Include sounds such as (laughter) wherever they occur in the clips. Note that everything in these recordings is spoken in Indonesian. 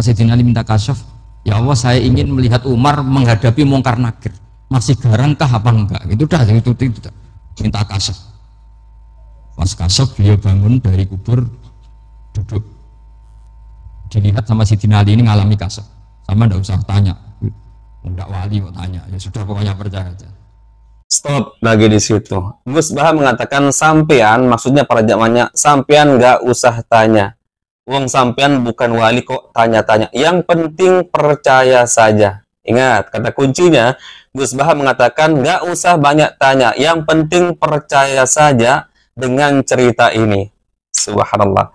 Sayyidina Ali minta kasyaf, ya Allah saya ingin melihat Umar menghadapi mungkar nakir. Masih garangkah apa enggak? Itu dah, itu, itu, itu. minta kasyaf. Pas kasyaf beliau bangun dari kubur, duduk. Dilihat sama Sayyidina Ali ini ngalami kasyaf. Sama enggak usah tanya. Enggak wali mau tanya, ya sudah pokoknya percaya aja. Stop lagi di situ. Gus Baha mengatakan sampean, maksudnya para jamannya, sampean nggak usah tanya Uang sampean bukan wali kok tanya-tanya. Yang penting percaya saja. Ingat, kata kuncinya, Gus Baha mengatakan, nggak usah banyak tanya. Yang penting percaya saja dengan cerita ini. Subhanallah.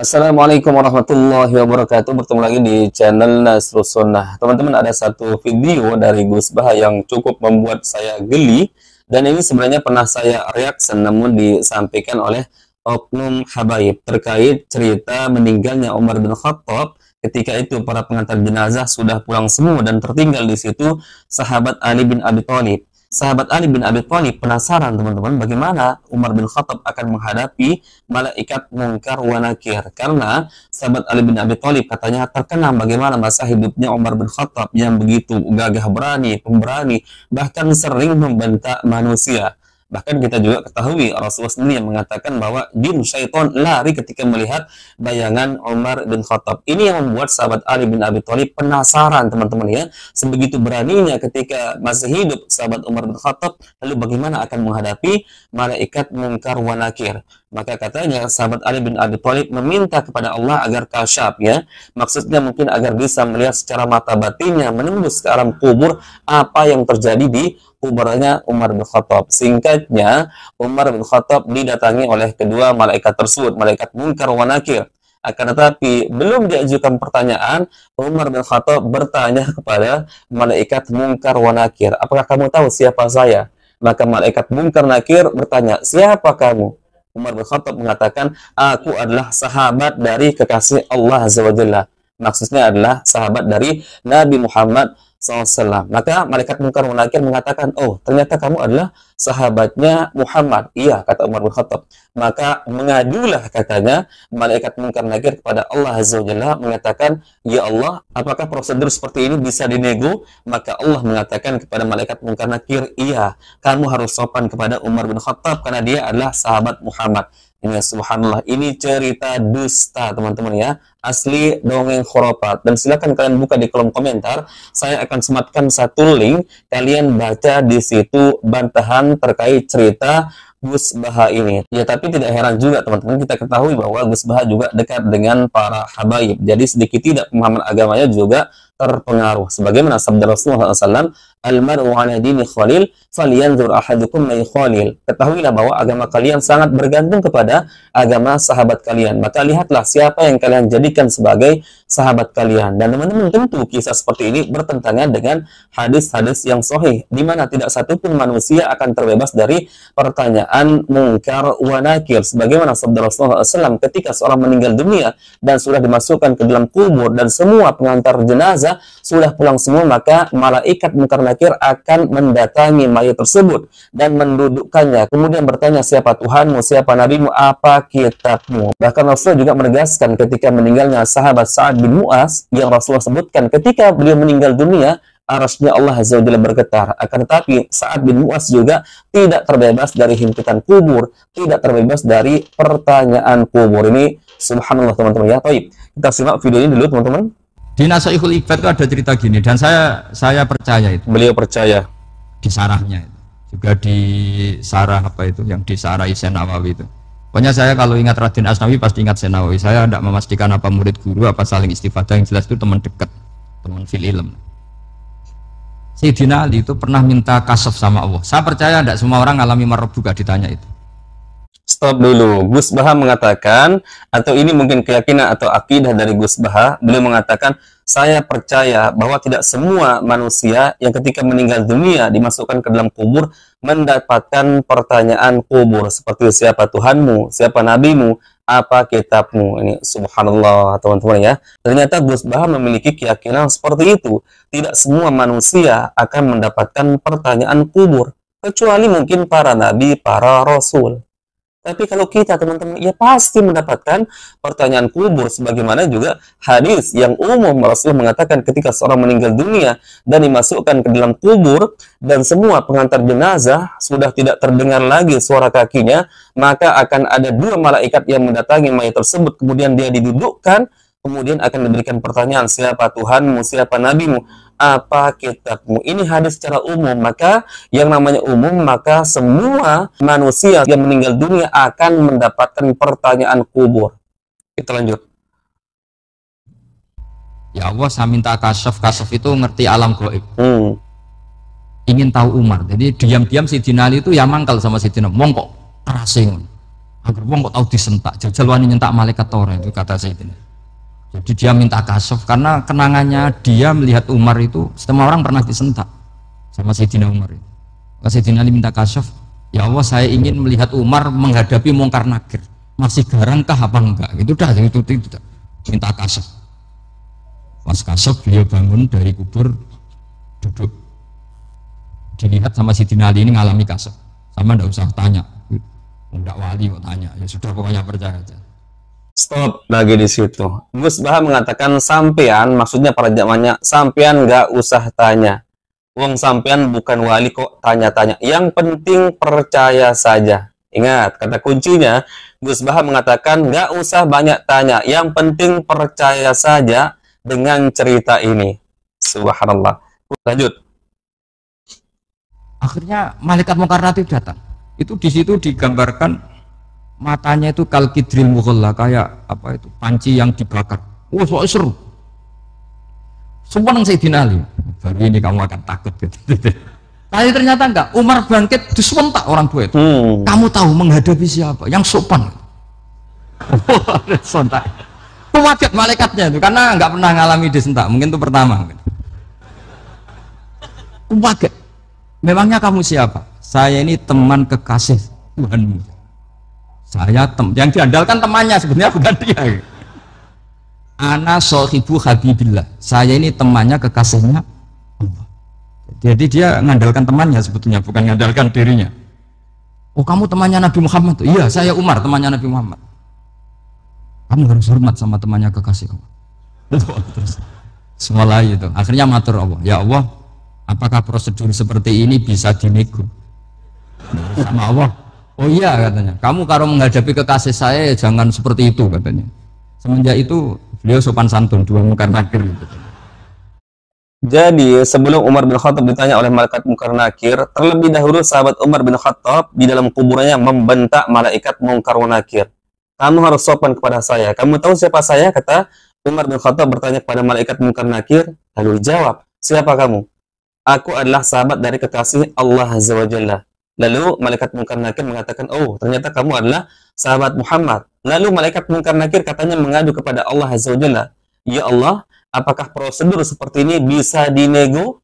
Assalamualaikum warahmatullahi wabarakatuh. Bertemu lagi di channel Nasrul Sunnah. Teman-teman, ada satu video dari Gus Baha yang cukup membuat saya geli. Dan ini sebenarnya pernah saya reaction, namun disampaikan oleh oknum habaib terkait cerita meninggalnya Umar bin Khattab Ketika itu para pengantar jenazah sudah pulang semua dan tertinggal di situ sahabat Ali bin Abi Thalib. Sahabat Ali bin Abi Thalib penasaran teman-teman bagaimana Umar bin Khattab akan menghadapi malaikat mungkar wa nakir karena sahabat Ali bin Abi Thalib katanya terkenang bagaimana masa hidupnya Umar bin Khattab yang begitu gagah berani, pemberani, bahkan sering membentak manusia. Bahkan kita juga ketahui Rasulullah sendiri yang mengatakan bahwa jin syaitan lari ketika melihat bayangan Umar bin Khattab. Ini yang membuat sahabat Ali bin Abi Thalib penasaran teman-teman ya. Sebegitu beraninya ketika masih hidup sahabat Umar bin Khattab, lalu bagaimana akan menghadapi malaikat mungkar wanakir. Maka katanya sahabat Ali bin Abi Thalib meminta kepada Allah agar kasyaf ya. Maksudnya mungkin agar bisa melihat secara mata batinnya menembus ke alam kubur apa yang terjadi di kuburnya Umar bin Khattab. Singkatnya, Umar bin Khattab didatangi oleh kedua malaikat tersebut, malaikat Munkar wa Nakir. Akan tetapi belum diajukan pertanyaan, Umar bin Khattab bertanya kepada malaikat Munkar wa Nakir, "Apakah kamu tahu siapa saya?" Maka malaikat Munkar Nakir bertanya, "Siapa kamu?" Umar bin Khattab mengatakan, aku adalah sahabat dari kekasih Allah Azza wa Jalla. Maksudnya adalah sahabat dari Nabi Muhammad SAW. Maka malaikat Munkar munakir mengatakan, oh ternyata kamu adalah sahabatnya Muhammad. Iya, kata Umar bin Khattab. Maka mengadulah katanya malaikat Munkar munakir kepada Allah Azza wa Jalla mengatakan, ya Allah, apakah prosedur seperti ini bisa dinego? Maka Allah mengatakan kepada malaikat Munkar munakir, iya, kamu harus sopan kepada Umar bin Khattab karena dia adalah sahabat Muhammad. Ini Ya subhanallah, ini cerita dusta teman-teman ya. Asli dongeng khurafat. Dan silakan kalian buka di kolom komentar. Saya akan sematkan satu link. Kalian baca di situ bantahan terkait cerita Gus Baha ini. Ya tapi tidak heran juga teman-teman kita ketahui bahwa Gus Baha juga dekat dengan para habaib. Jadi sedikit tidak pemahaman agamanya juga terpengaruh. Sebagaimana sabda Rasulullah SAW, Al-mar'u ala dini khalil falyanzur ahadukum may khalil. Ketahuilah bahwa agama kalian sangat bergantung kepada agama sahabat kalian. Maka lihatlah siapa yang kalian jadikan sebagai sahabat kalian. Dan teman-teman tentu kisah seperti ini bertentangan dengan hadis-hadis yang sahih di mana tidak satupun manusia akan terbebas dari pertanyaan mungkar wa nakir sebagaimana sabda Rasulullah SAW ketika seorang meninggal dunia dan sudah dimasukkan ke dalam kubur dan semua pengantar jenazah sudah pulang semua maka malaikat mungkar nakir akan mendatangi mayat tersebut dan mendudukkannya. Kemudian bertanya siapa Tuhanmu, siapa nabimu, apa kitabmu. Bahkan Rasul juga menegaskan ketika meninggalnya sahabat Sa'ad bin Mu'az yang Rasulullah sebutkan ketika beliau meninggal dunia, arasnya Allah Azza wa Jalla bergetar. Akan tetapi Sa'ad bin Mu'az juga tidak terbebas dari himpitan kubur, tidak terbebas dari pertanyaan kubur. Ini subhanallah teman-teman ya. Taib. Kita simak video ini dulu teman-teman. Di Nasoihul Ibad itu ada cerita gini dan saya saya percaya itu. Beliau percaya di sarahnya itu. Juga di sarah apa itu yang di sarah Isen Nawawi itu. Pokoknya saya kalau ingat Raden Asnawi pasti ingat Nawawi Saya tidak memastikan apa murid guru apa saling istifadah yang jelas itu teman dekat, teman fil ilm. Sayyidina Ali itu pernah minta kasaf sama Allah. Saya percaya tidak semua orang alami marbu gak ditanya itu. Stop dulu. Gus Baha mengatakan, atau ini mungkin keyakinan atau akidah dari Gus Baha, beliau mengatakan, saya percaya bahwa tidak semua manusia yang ketika meninggal dunia dimasukkan ke dalam kubur mendapatkan pertanyaan kubur seperti siapa Tuhanmu, siapa nabimu, apa kitabmu. Ini subhanallah teman-teman ya. Ternyata Gus Baha memiliki keyakinan seperti itu. Tidak semua manusia akan mendapatkan pertanyaan kubur kecuali mungkin para nabi, para rasul. Tapi kalau kita teman-teman ya pasti mendapatkan pertanyaan kubur sebagaimana juga hadis yang umum Rasul mengatakan ketika seorang meninggal dunia dan dimasukkan ke dalam kubur dan semua pengantar jenazah sudah tidak terdengar lagi suara kakinya, maka akan ada dua malaikat yang mendatangi mayat tersebut kemudian dia didudukkan kemudian akan diberikan pertanyaan siapa Tuhanmu, siapa nabimu, apa kitabmu. Ini hadis secara umum, maka yang namanya umum maka semua manusia yang meninggal dunia akan mendapatkan pertanyaan kubur. Kita lanjut. Ya Allah, saya minta kasaf. Kasaf itu ngerti alam goib. Hmm. Ingin tahu Umar. Jadi diam-diam si Dinali itu ya mangkal sama si Dinali. Mongkok, terasing. Agar wong kok tahu disentak. Jajal wani nyentak malaikat Tore itu kata si Dinali jadi dia minta kasuf karena kenangannya dia melihat Umar itu semua orang pernah disentak sama Sayyidina Umar. Maka Sayyidina Ali minta kasuf, ya Allah saya ingin melihat Umar menghadapi mungkar nakir. Masih garangkah apa enggak? Itu dah itu, itu, itu, minta kasuf. Mas kasuf beliau bangun dari kubur duduk dilihat sama Sayyidina Ali ini ngalami kasuf. Sama ndak usah tanya. Enggak wali kok tanya. Ya sudah pokoknya percaya aja stop lagi di situ. Gus Bah mengatakan sampean, maksudnya para jamannya, sampean nggak usah tanya. Wong sampean bukan wali kok tanya-tanya. Yang penting percaya saja. Ingat, kata kuncinya Gus Bah mengatakan nggak usah banyak tanya. Yang penting percaya saja dengan cerita ini. Subhanallah. Lanjut. Akhirnya malaikat Mungkar datang. Itu di situ digambarkan matanya itu kalkidril mughalla kayak apa itu panci yang dibakar wah oh, soalnya seru seneng saya dinali baru ini kamu akan takut gitu (laughs) tapi ternyata enggak Umar bangkit disentak orang tua itu hmm. kamu tahu menghadapi siapa yang sopan (laughs) sontak itu malaikatnya itu karena enggak pernah ngalami disentak mungkin itu pertama kaget memangnya kamu siapa saya ini teman kekasih Tuhanmu saya tem yang diandalkan temannya sebenarnya bukan dia. Ana sohibu habibillah. Saya ini temannya kekasihnya Jadi dia mengandalkan temannya sebetulnya bukan mengandalkan dirinya. Oh kamu temannya Nabi Muhammad? Iya saya Umar temannya Nabi Muhammad. Kamu harus hormat sama temannya kekasih Allah. Terus semula itu. Akhirnya matur Allah. Ya Allah, apakah prosedur seperti ini bisa dinego sama Allah? Oh iya katanya, kamu kalau menghadapi kekasih saya jangan seperti itu katanya. Semenjak itu beliau sopan santun dua mukar nakir. Jadi sebelum Umar bin Khattab ditanya oleh malaikat mungkar nakir, terlebih dahulu sahabat Umar bin Khattab di dalam kuburannya membentak malaikat mungkar nakir. Kamu harus sopan kepada saya. Kamu tahu siapa saya? Kata Umar bin Khattab bertanya kepada malaikat mungkar nakir, lalu dijawab, siapa kamu? Aku adalah sahabat dari kekasih Allah Azza wa Jalla. Lalu malaikat munkar nakir mengatakan, "Oh, ternyata kamu adalah sahabat Muhammad." Lalu malaikat munkar nakir katanya mengadu kepada Allah Azza wa "Ya Allah, apakah prosedur seperti ini bisa dinego?"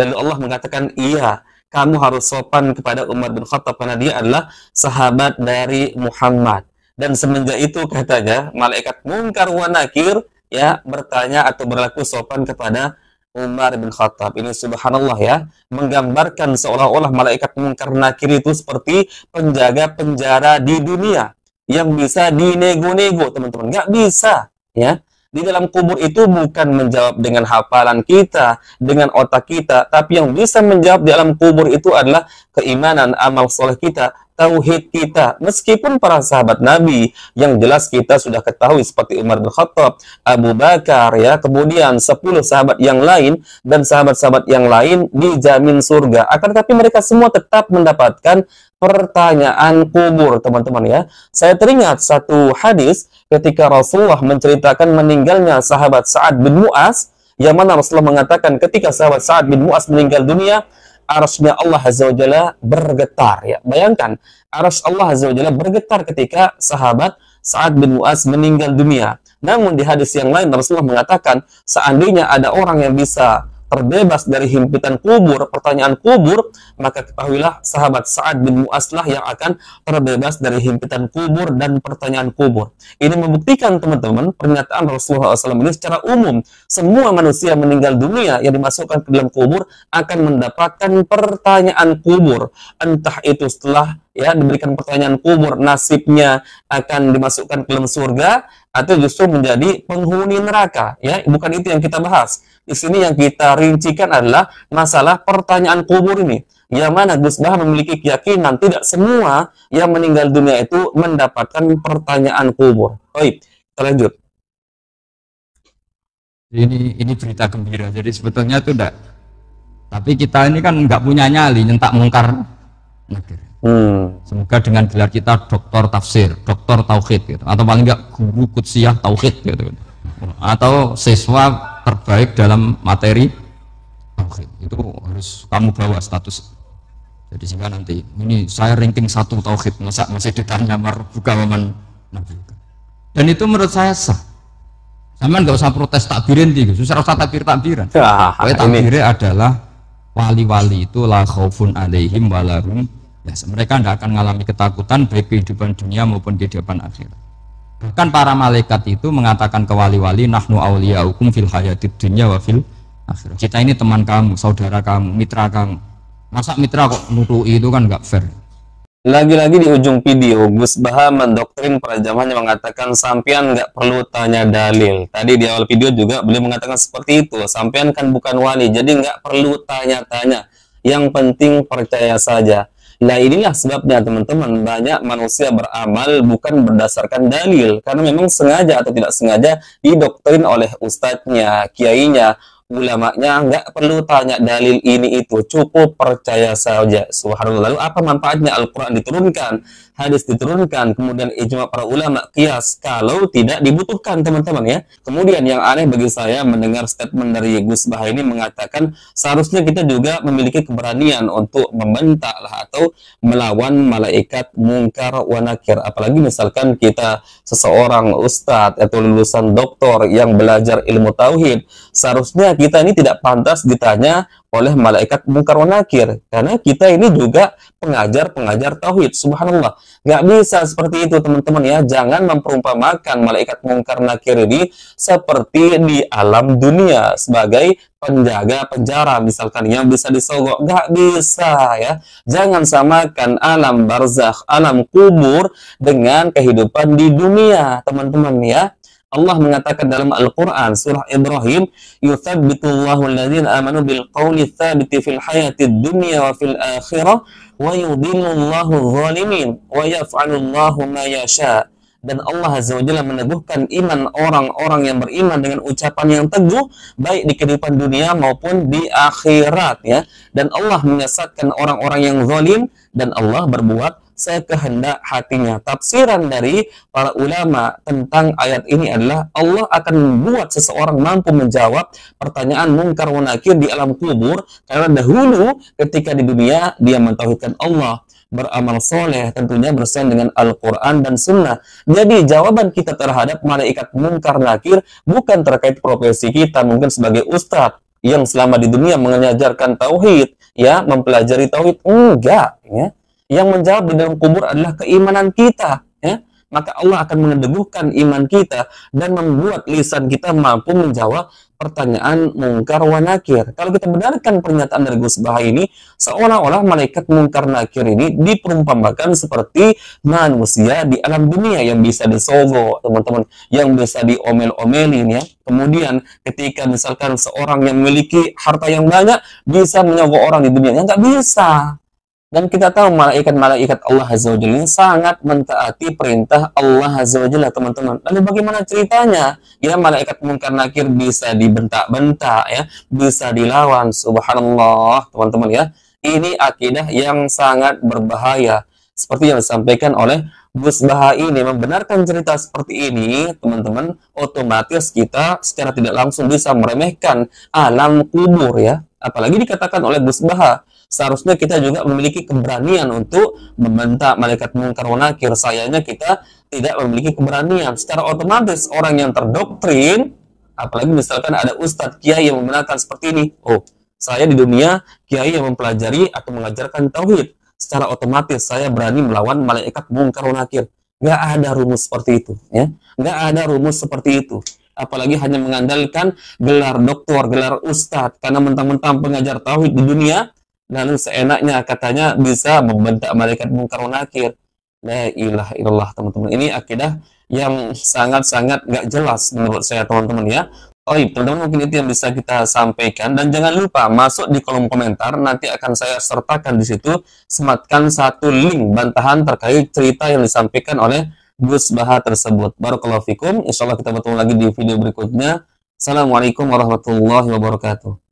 Lalu Allah mengatakan, "Iya, kamu harus sopan kepada Umar bin Khattab karena dia adalah sahabat dari Muhammad." Dan semenjak itu katanya malaikat munkar wa nakir ya bertanya atau berlaku sopan kepada Umar bin Khattab. Ini subhanallah ya, menggambarkan seolah-olah malaikat mungkar nakir itu seperti penjaga penjara di dunia yang bisa dinego-nego, teman-teman. Nggak bisa, ya. Di dalam kubur itu bukan menjawab dengan hafalan kita, dengan otak kita, tapi yang bisa menjawab di dalam kubur itu adalah keimanan, amal soleh kita, tauhid kita. Meskipun para sahabat Nabi yang jelas kita sudah ketahui seperti Umar bin Khattab, Abu Bakar ya, kemudian 10 sahabat yang lain dan sahabat-sahabat yang lain dijamin surga. Akan tetapi mereka semua tetap mendapatkan pertanyaan kubur, teman-teman ya. Saya teringat satu hadis ketika Rasulullah menceritakan meninggalnya sahabat Sa'ad bin Mu'az yang mana Rasulullah mengatakan ketika sahabat Sa'ad bin Mu'az meninggal dunia, Arusnya Allah Azza wa Jalla bergetar ya. Bayangkan Arus Allah Azza wa Jalla bergetar ketika sahabat Sa'ad bin Mu'az meninggal dunia. Namun di hadis yang lain Rasulullah mengatakan seandainya ada orang yang bisa terbebas dari himpitan kubur, pertanyaan kubur, maka ketahuilah sahabat Sa'ad bin Mu'aslah yang akan terbebas dari himpitan kubur dan pertanyaan kubur. Ini membuktikan teman-teman pernyataan Rasulullah SAW ini secara umum. Semua manusia meninggal dunia yang dimasukkan ke dalam kubur akan mendapatkan pertanyaan kubur. Entah itu setelah ya diberikan pertanyaan kubur nasibnya akan dimasukkan ke dalam surga atau justru menjadi penghuni neraka ya bukan itu yang kita bahas di sini yang kita rincikan adalah masalah pertanyaan kubur ini yang mana Gus Bah memiliki keyakinan tidak semua yang meninggal dunia itu mendapatkan pertanyaan kubur baik kita lanjut ini ini berita gembira jadi sebetulnya itu tidak tapi kita ini kan nggak punya nyali nyentak mungkar negeri Hmm. Semoga dengan gelar kita doktor tafsir, doktor tauhid gitu. Atau paling enggak guru kutsiyah tauhid gitu. Atau siswa terbaik dalam materi tauhid. Itu harus kamu bawa status. Jadi sehingga nanti ini saya ranking satu tauhid masa masih ditanya buka waman Dan itu menurut saya sah. Sama nggak usah protes takbirin gitu, susah usah takbir takbiran. Ah, Tapi takbirnya adalah wali-wali itu la khaufun alaihim walahum biasa. Nah, mereka tidak akan mengalami ketakutan baik kehidupan dunia maupun kehidupan akhirat. Bahkan para malaikat itu mengatakan ke wali-wali, nahnu hukum fil hayatid dunya wa fil akhirat. Kita ini teman kamu, saudara kamu, mitra kamu. Masa mitra kok nutu itu kan nggak fair. Lagi-lagi di ujung video, Gus Baha mendoktrin para perjamahannya mengatakan sampian nggak perlu tanya dalil. Tadi di awal video juga beliau mengatakan seperti itu, Sampian kan bukan wali, jadi nggak perlu tanya-tanya. Yang penting percaya saja. Nah inilah sebabnya teman-teman banyak manusia beramal bukan berdasarkan dalil karena memang sengaja atau tidak sengaja didoktrin oleh ustadznya, kiainya, ulamanya nggak perlu tanya dalil ini itu cukup percaya saja subhanallah lalu apa manfaatnya Al-Quran diturunkan hadis diturunkan kemudian ijma para ulama kias kalau tidak dibutuhkan teman-teman ya kemudian yang aneh bagi saya mendengar statement dari Gus Bah ini mengatakan seharusnya kita juga memiliki keberanian untuk membentak atau melawan malaikat mungkar wanakir apalagi misalkan kita seseorang ustadz atau lulusan doktor yang belajar ilmu tauhid seharusnya kita ini tidak pantas ditanya oleh malaikat mungkar nakir karena kita ini juga pengajar-pengajar tauhid subhanallah nggak bisa seperti itu teman-teman ya jangan memperumpamakan malaikat mungkar nakir ini seperti di alam dunia sebagai penjaga penjara misalkan yang bisa disogok nggak bisa ya jangan samakan alam barzakh alam kubur dengan kehidupan di dunia teman-teman ya Allah mengatakan dalam Al-Quran surah Ibrahim yuthabbitullahu alladhina amanu bil qawli thabiti fil hayati dunya wa fil akhirah wa yudhillullahu zalimin wa yaf'alullahu ma yasha dan Allah Azza wa Jalla meneguhkan iman orang-orang yang beriman dengan ucapan yang teguh baik di kehidupan dunia maupun di akhirat ya dan Allah menyesatkan orang-orang yang zalim dan Allah berbuat sekehendak hatinya. Tafsiran dari para ulama tentang ayat ini adalah Allah akan membuat seseorang mampu menjawab pertanyaan mungkar munakir di alam kubur karena dahulu ketika di dunia dia mentauhidkan Allah beramal soleh tentunya bersen dengan Al-Quran dan Sunnah. Jadi jawaban kita terhadap malaikat mungkar nakir bukan terkait profesi kita mungkin sebagai ustadz yang selama di dunia mengajarkan tauhid ya mempelajari tauhid enggak ya yang menjawab di dalam kubur adalah keimanan kita ya maka Allah akan mengedeguhkan iman kita dan membuat lisan kita mampu menjawab pertanyaan mungkar wa nakir. Kalau kita benarkan pernyataan dari Gus Bahai ini, seolah-olah malaikat mungkar nakir ini diperumpamakan seperti manusia di alam dunia yang bisa disogo, teman-teman, yang bisa diomel-omelin ya. Kemudian ketika misalkan seorang yang memiliki harta yang banyak bisa menyogo orang di dunia, yang nggak bisa dan kita tahu malaikat-malaikat Allah Azza wa Jalla sangat mentaati perintah Allah Azza wa Jalla, teman-teman. Lalu bagaimana ceritanya? Ya, malaikat mungkar nakir bisa dibentak-bentak ya, bisa dilawan. Subhanallah, teman-teman ya. Ini akidah yang sangat berbahaya. Seperti yang disampaikan oleh Gus Baha ini membenarkan cerita seperti ini, teman-teman, otomatis kita secara tidak langsung bisa meremehkan alam kubur ya. Apalagi dikatakan oleh Gus Baha, seharusnya kita juga memiliki keberanian untuk membentak malaikat mungkar nakir sayangnya kita tidak memiliki keberanian secara otomatis orang yang terdoktrin apalagi misalkan ada ustadz kiai yang membenarkan seperti ini oh saya di dunia kiai yang mempelajari atau mengajarkan tauhid secara otomatis saya berani melawan malaikat mungkar nakir Gak ada rumus seperti itu ya Gak ada rumus seperti itu apalagi hanya mengandalkan gelar doktor, gelar ustadz, karena mentang-mentang pengajar tauhid di dunia, dan seenaknya katanya bisa membentak malaikat mungkar nakir. La ilah illallah teman-teman. Ini akidah yang sangat-sangat gak jelas menurut saya teman-teman ya. Oh iya, teman-teman mungkin itu yang bisa kita sampaikan dan jangan lupa masuk di kolom komentar nanti akan saya sertakan di situ sematkan satu link bantahan terkait cerita yang disampaikan oleh Gus Baha tersebut. Barakallahu fikum. Insyaallah kita bertemu lagi di video berikutnya. Assalamualaikum warahmatullahi wabarakatuh.